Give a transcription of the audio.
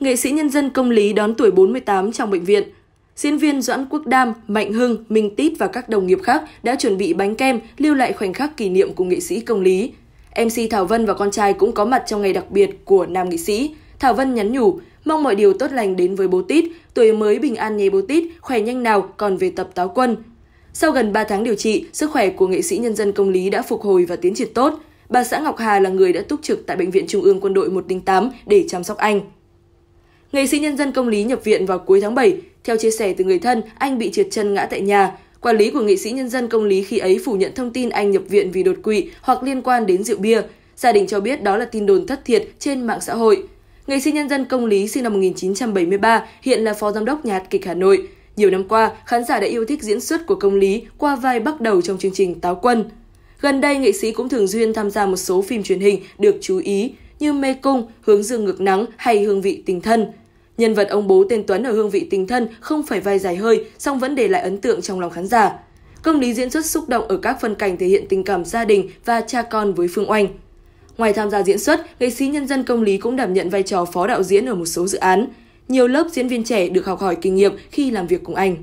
nghệ sĩ nhân dân công lý đón tuổi 48 trong bệnh viện. Diễn viên Doãn Quốc Đam, Mạnh Hưng, Minh Tít và các đồng nghiệp khác đã chuẩn bị bánh kem lưu lại khoảnh khắc kỷ niệm của nghệ sĩ công lý. MC Thảo Vân và con trai cũng có mặt trong ngày đặc biệt của nam nghệ sĩ. Thảo Vân nhắn nhủ, mong mọi điều tốt lành đến với bố Tít, tuổi mới bình an nhé bố Tít, khỏe nhanh nào còn về tập táo quân. Sau gần 3 tháng điều trị, sức khỏe của nghệ sĩ nhân dân công lý đã phục hồi và tiến triển tốt. Bà xã Ngọc Hà là người đã túc trực tại Bệnh viện Trung ương Quân đội 108 để chăm sóc anh. Nghệ sĩ nhân dân công lý nhập viện vào cuối tháng 7. Theo chia sẻ từ người thân, anh bị trượt chân ngã tại nhà. Quản lý của nghệ sĩ nhân dân công lý khi ấy phủ nhận thông tin anh nhập viện vì đột quỵ hoặc liên quan đến rượu bia. Gia đình cho biết đó là tin đồn thất thiệt trên mạng xã hội. Nghệ sĩ nhân dân công lý sinh năm 1973, hiện là phó giám đốc nhà hát kịch Hà Nội. Nhiều năm qua, khán giả đã yêu thích diễn xuất của công lý qua vai bắt đầu trong chương trình Táo Quân. Gần đây, nghệ sĩ cũng thường xuyên tham gia một số phim truyền hình được chú ý như mê cung, hướng dương ngược nắng hay hương vị tình thân. Nhân vật ông bố tên Tuấn ở hương vị tình thân không phải vai dài hơi, song vẫn để lại ấn tượng trong lòng khán giả. Công lý diễn xuất xúc động ở các phân cảnh thể hiện tình cảm gia đình và cha con với Phương Oanh. Ngoài tham gia diễn xuất, nghệ sĩ nhân dân công lý cũng đảm nhận vai trò phó đạo diễn ở một số dự án. Nhiều lớp diễn viên trẻ được học hỏi kinh nghiệm khi làm việc cùng anh.